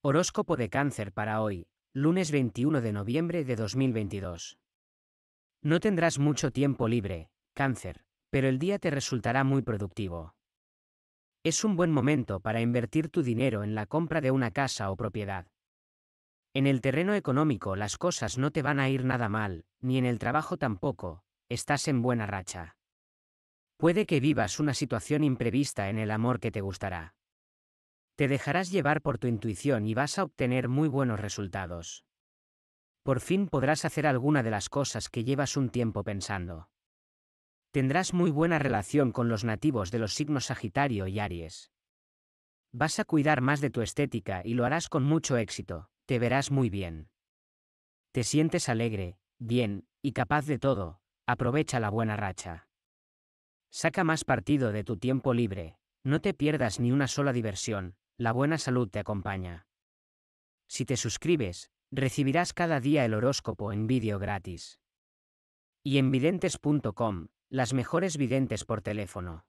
Horóscopo de cáncer para hoy, lunes 21 de noviembre de 2022. No tendrás mucho tiempo libre, cáncer, pero el día te resultará muy productivo. Es un buen momento para invertir tu dinero en la compra de una casa o propiedad. En el terreno económico las cosas no te van a ir nada mal, ni en el trabajo tampoco, estás en buena racha. Puede que vivas una situación imprevista en el amor que te gustará. Te dejarás llevar por tu intuición y vas a obtener muy buenos resultados. Por fin podrás hacer alguna de las cosas que llevas un tiempo pensando. Tendrás muy buena relación con los nativos de los signos Sagitario y Aries. Vas a cuidar más de tu estética y lo harás con mucho éxito, te verás muy bien. Te sientes alegre, bien, y capaz de todo, aprovecha la buena racha. Saca más partido de tu tiempo libre, no te pierdas ni una sola diversión, la buena salud te acompaña. Si te suscribes, recibirás cada día el horóscopo en vídeo gratis. Y en videntes.com, las mejores videntes por teléfono.